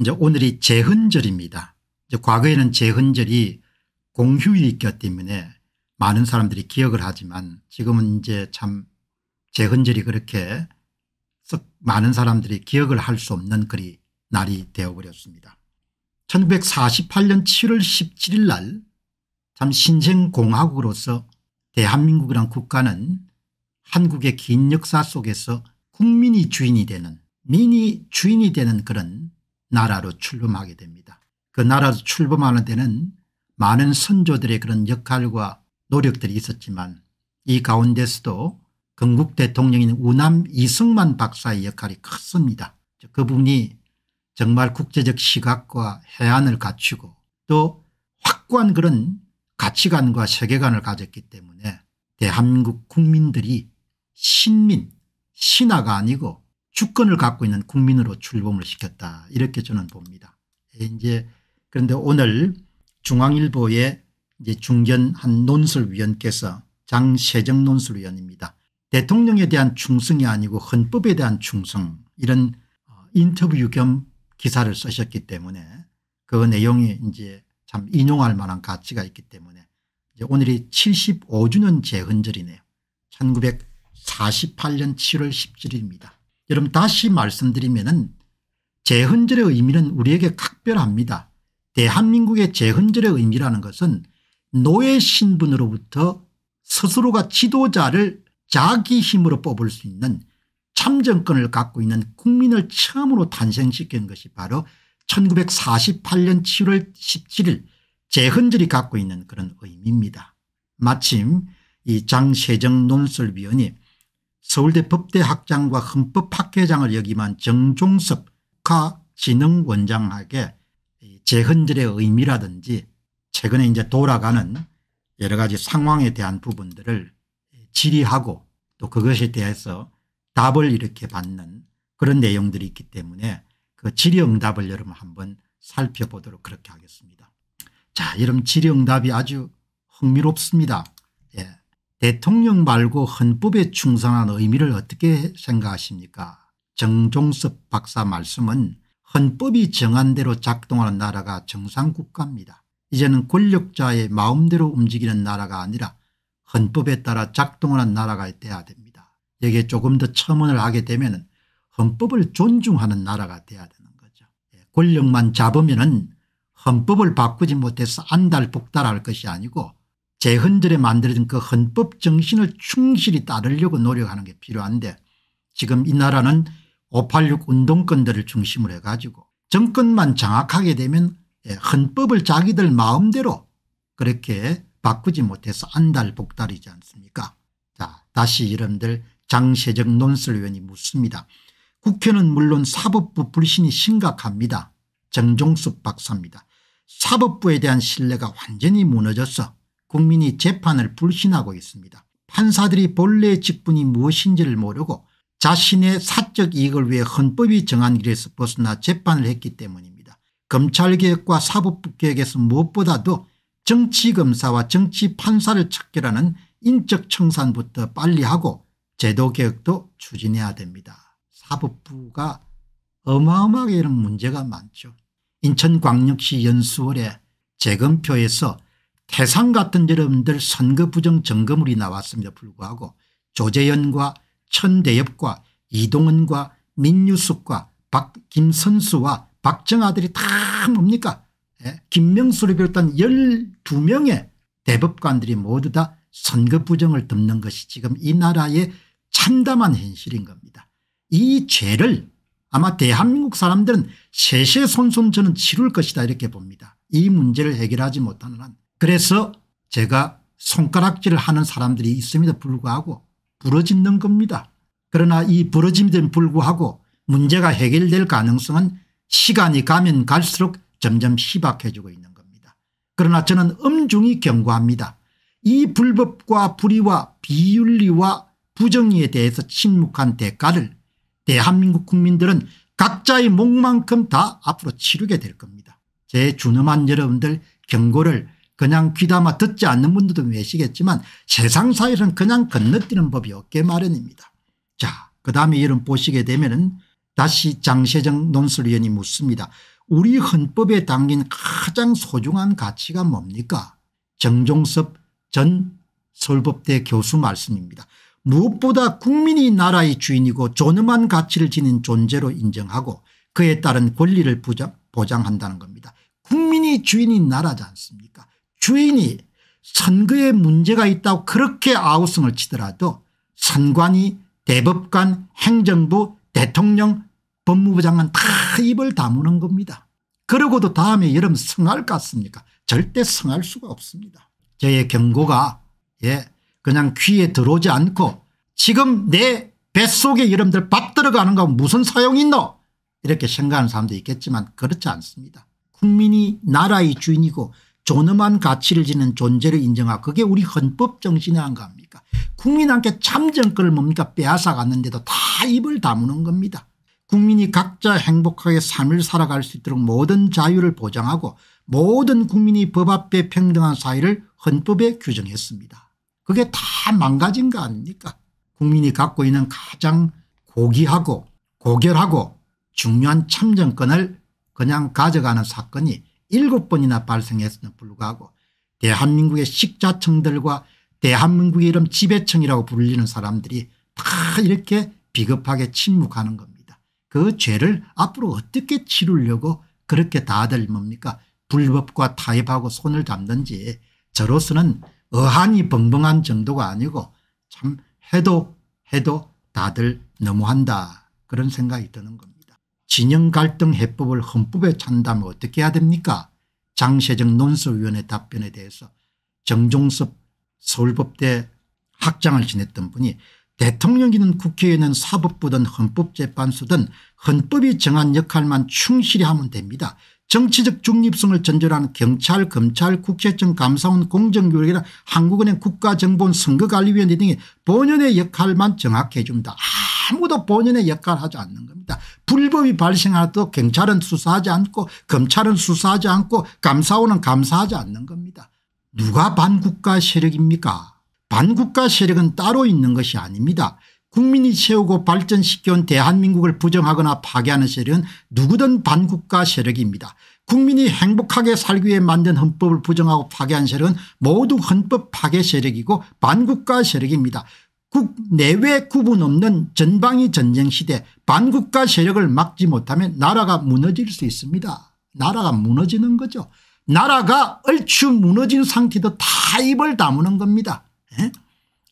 이제 오늘이 제헌절입니다. 이제 과거에는 제헌절이 공휴일이었기 때문에 많은 사람들이 기억을 하지만 지금은 이제 참 제헌절이 그렇게 많은 사람들이 기억을 할 수 없는 그리 날이 되어버렸습니다. 1948년 7월 17일 날 참 신생공화국으로서 대한민국이란 국가는 한국의 긴 역사 속에서 국민이 주인이 되는 민이 주인이 되는 그런 나라로 출범하게 됩니다. 그 나라로 출범하는 데는 많은 선조들의 그런 역할과 노력들이 있었지만 이 가운데서도 건국 대통령인 우남 이승만 박사의 역할이 컸습니다. 그분이 정말 국제적 시각과 해안을 갖추고 또 확고한 그런 가치관과 세계관을 가졌기 때문에 대한민국 국민들이 신민, 신화가 아니고 주권을 갖고 있는 국민으로 출범을 시켰다 이렇게 저는 봅니다. 예, 이제 그런데 오늘 중앙일보에 이제 중견한 논술위원께서 장세정 논술위원입니다. 대통령에 대한 충성이 아니고 헌법에 대한 충성 이런 어, 인터뷰 겸 기사를 쓰셨기 때문에 그 내용이 이제 참 인용할 만한 가치가 있기 때문에 오늘이 75주년 재헌절이네요. 1948년 7월 17일입니다. 여러분 다시 말씀드리면은 재헌절의 의미는 우리에게 각별합니다. 대한민국의 재헌절의 의미라는 것은 노예 신분으로부터 스스로가 지도자를 자기 힘으로 뽑을 수 있는 참정권을 갖고 있는 국민을 처음으로 탄생시킨 것이 바로 1948년 7월 17일 재헌절이 갖고 있는 그런 의미입니다. 마침 이 장세정 논설위원이 서울대 법대학장과 헌법학회장을 역임한 정종섭 국진흥원장에게 재헌들의 의미라든지 최근에 이제 돌아가는 여러 가지 상황에 대한 부분들을 질의하고 또 그것에 대해서 답을 이렇게 받는 그런 내용들이 있기 때문에 그 질의응답을 여러분 한번 살펴보도록 그렇게 하겠습니다. 자, 여러분 질의응답이 아주 흥미롭습니다. 예. 대통령 말고 헌법에 충성한 의미를 어떻게 생각하십니까 정종섭 박사 말씀은 헌법이 정한 대로 작동하는 나라가 정상국가입니다. 이제는 권력자의 마음대로 움직이는 나라가 아니라 헌법에 따라 작동하는 나라가 돼야 됩니다. 여기에 조금 더 첨언을 하게 되면 헌법을 존중하는 나라가 돼야 되는 거죠. 예, 권력만 잡으면 헌법을 바꾸지 못해서 안달복달할 것이 아니고 재헌절에 만들어진 그 헌법 정신을 충실히 따르려고 노력하는 게 필요한데 지금 이 나라는 586 운동권들을 중심으로 해가지고 정권만 장악하게 되면 예, 헌법을 자기들 마음대로 그렇게 바꾸지 못해서 안달복달이지 않습니까 자 다시 여러분들 장세정 논설위원이 묻습니다. 국회는 물론 사법부 불신이 심각합니다. 정종숙 박사입니다. 사법부에 대한 신뢰가 완전히 무너졌어 국민이 재판을 불신하고 있습니다. 판사들이 본래의 직분이 무엇인지를 모르고 자신의 사적 이익을 위해 헌법이 정한 길에서 벗어나 재판을 했기 때문입니다. 검찰개혁과 사법부개혁에서 무엇보다도 정치검사와 정치판사를 척결하는 인적청산부터 빨리 하고 제도개혁도 추진해야 됩니다. 사법부가 어마어마하게 이런 문제가 많죠. 인천광역시 연수원의 재검표에서 태상 같은 여러분들 선거 부정 점검물이 나왔음에도 불구하고 조재현과 천대엽과 이동은과 민유숙과 박 김선수와 박정아들이 다 뭡니까 예? 김명수를 비롯한 12명의 대법관들이 모두 다 선거 부정을 덮는 것이 지금 이 나라의 참담한 현실인 겁니다. 이 죄를 아마 대한민국 사람들은 세세손손 저는 치룰 것이다 이렇게 봅니다. 이 문제를 해결하지 못하는 한 그래서 제가 손가락질을 하는 사람들이 있음에도 불구하고 부러지는 겁니다. 그러나 이 부러짐에도 불구하고 문제가 해결될 가능성은 시간이 가면 갈수록 점점 희박해지고 있는 겁니다. 그러나 저는 엄중히 경고합니다. 이 불법과 불의와 비윤리와 부정의에 대해서 침묵한 대가를 대한민국 국민들은 각자의 목만큼 다 앞으로 치르게 될 겁니다. 제 준엄한 여러분들 경고를 그냥 귀담아 듣지 않는 분들도 계시겠지만 세상 사회는 그냥 건너뛰는 법이 없게 마련입니다. 자, 그 다음에 이런 보시게 되면은 다시 장세정 논술위원이 묻습니다. 우리 헌법에 담긴 가장 소중한 가치가 뭡니까? 정종섭 전 서울법대 교수 말씀입니다. 무엇보다 국민이 나라의 주인이고 존엄한 가치를 지닌 존재로 인정하고 그에 따른 권리를 보장한다는 겁니다. 국민이 주인인 나라지 않습니까 주인이 선거에 문제가 있다고 그렇게 아우성을 치더라도 선관위 대법관 행정부 대통령 법무부 장관 다 입을 다무는 겁니다. 그러고도 다음에 여름 성할 것 같습니까 절대 성할 수가 없습니다. 저의 경고가 예 그냥 귀에 들어오지 않고 지금 내 뱃속에 여러분들 밥 들어가는 거 무슨 사용이 있노 이렇게 생각하는 사람도 있겠지만 그렇지 않습니다. 국민이 나라의 주인이고 존엄한 가치를 지닌 존재를 인정하고 그게 우리 헌법 정신의 한겁니까 국민한테 참정권을 뭡니까 빼앗아갔는데도 다 입을 다무는 겁니다. 국민이 각자 행복하게 삶을 살아갈 수 있도록 모든 자유를 보장하고 모든 국민이 법 앞에 평등한 사회를 헌법에 규정했습니다. 그게 다 망가진 거 아닙니까 국민이 갖고 있는 가장 고귀하고 고결하고 중요한 참정권을 그냥 가져가는 사건이 7번이나 발생했음에도 불구하고 대한민국의 식자청들과 대한민국의 이름 지배청이라고 불리는 사람들이 다 이렇게 비겁하게 침묵하는 겁니다. 그 죄를 앞으로 어떻게 치르려고 그렇게 다들 뭡니까 불법과 타협하고 손을 잡는지 저로서는 어한이 벙벙한 정도가 아니고 참 해도 해도 다들 너무한다 그런 생각이 드는 겁니다. 진영 갈등 해법을 헌법에 찬다면 어떻게 해야 됩니까? 장세정 논설위원회 답변에 대해서 정종섭 서울법대 학장을 지냈던 분이 대통령이든 국회의원은 사법부든 헌법재판소든 헌법이 정한 역할만 충실히 하면 됩니다. 정치적 중립성을 전제로 하는 경찰 검찰 국세청 감사원 공정교육이나 한국은행 국가정보원 선거관리위원회 등이 본연의 역할만 정확히 해줍니다. 아무도 본연의 역할을 하지 않는 겁니다. 불법이 발생하더라도 경찰은 수사하지 않고 검찰은 수사하지 않고 감사원은 감사하지 않는 겁니다. 누가 반국가 세력입니까 반국가 세력은 따로 있는 것이 아닙니다. 국민이 세우고 발전시켜온 대한민국을 부정하거나 파괴하는 세력은 누구든 반국가 세력입니다. 국민이 행복하게 살기 위해 만든 헌법을 부정하고 파괴한 세력은 모두 헌법 파괴 세력이고 반국가 세력입니다. 국내외 구분 없는 전방위 전쟁 시대 반국가 세력을 막지 못하면 나라가 무너질 수 있습니다. 나라가 무너지는 거죠. 나라가 얼추 무너진 상태도 다 입을 다무는 겁니다. 에? 예?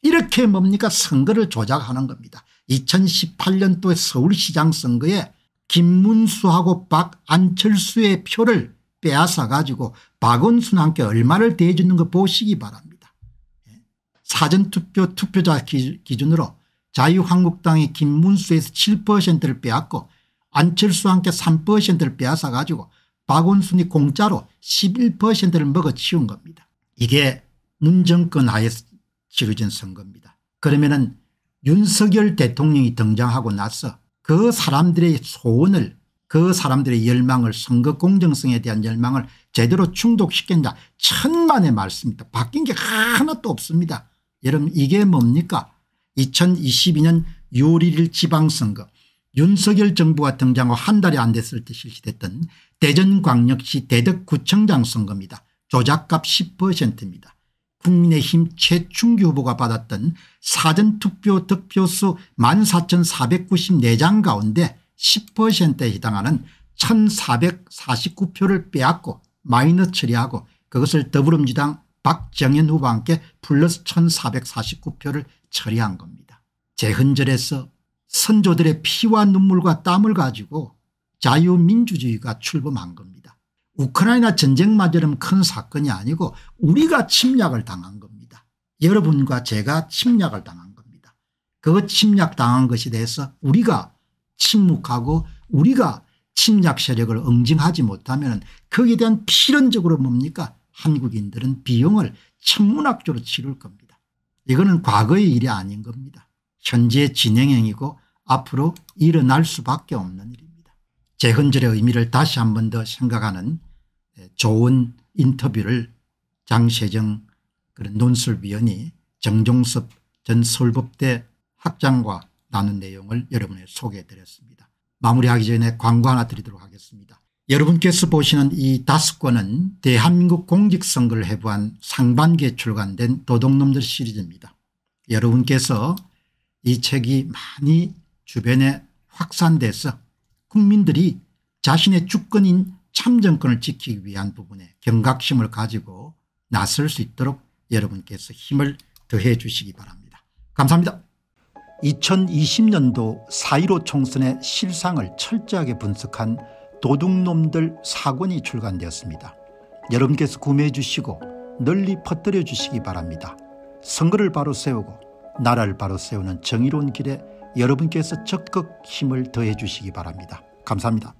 이렇게 뭡니까 선거를 조작하는 겁니다. 2018년도 서울시장 선거에 김문수하고 박안철수의 표를 빼앗아 가지고 박원순 함께 얼마를 대주는거 보시기 바랍니다. 예. 사전투표 투표자 기준으로 자유한국당이 김문수에서 7%를 빼앗고 안철수 함께 3%를 빼앗아 가지고 박원순이 공짜로 11%를 먹어치운 겁니다. 이게 문정권 하에 치러진 선거입니다. 그러면은 윤석열 대통령이 등장하고 나서 그 사람들의 소원을 그 사람들의 열망을 선거 공정성에 대한 열망을 제대로 충족시킨다 천만의 말씀입니다. 바뀐 게 하나도 없습니다. 여러분 이게 뭡니까 2022년 6월 1일 지방선거 윤석열 정부가 등장하고 한 달이 안 됐을 때 실시됐던 대전광역시 대덕구청장 선거입니다. 조작값 10%입니다. 국민의힘 최충규 후보가 받았던 사전투표 득표수 14,494장 가운데 10%에 해당하는 1,449표를 빼앗고 마이너 처리하고 그것을 더불어민주당 박정현 후보와 함께 플러스 1,449표를 처리한 겁니다. 재헌절에서 선조들의 피와 눈물과 땀을 가지고 자유민주주의가 출범한 겁니다. 우크라이나 전쟁마저는큰 사건이 아니고 우리가 침략을 당한 겁니다. 여러분과 제가 침략을 당한 겁니다. 그 침략당한 것에 대해서 우리가 침묵하고 우리가 침략 세력을 응징하지 못하면 거기에 대한 필연적으로 뭡니까 한국인들은 비용을 천문학적으로 치를 겁니다. 이거는 과거의 일이 아닌 겁니다. 현재 진행형이고 앞으로 일어날 수밖에 없는 일입니다. 재헌절의 의미를 다시 한 번 더 생각하는 좋은 인터뷰를 장세정 그런 논술위원이 정종섭 전 서울법대 학장과 나눈 내용을 여러분에 게 소개해드렸습니다. 마무리하기 전에 광고 하나 드리도록 하겠습니다. 여러분께서 보시는 이 다섯 권은 대한민국 공직선거를 해부한 상반기에 출간된 도둑놈들 시리즈입니다. 여러분께서 이 책이 많이 주변에 확산돼서 국민들이 자신의 주권인 참정권을 지키기 위한 부분에 경각심을 가지고 나설 수 있도록 여러분께서 힘을 더해 주시기 바랍니다. 감사합니다. 2020년도 4.15 총선의 실상을 철저하게 분석한 도둑놈들 사권이 출간되었습니다. 여러분께서 구매해 주시고 널리 퍼뜨려 주시기 바랍니다. 선거를 바로 세우고 나라를 바로 세우는 정의로운 길에 여러분께서 적극 힘을 더해 주시기 바랍니다. 감사합니다.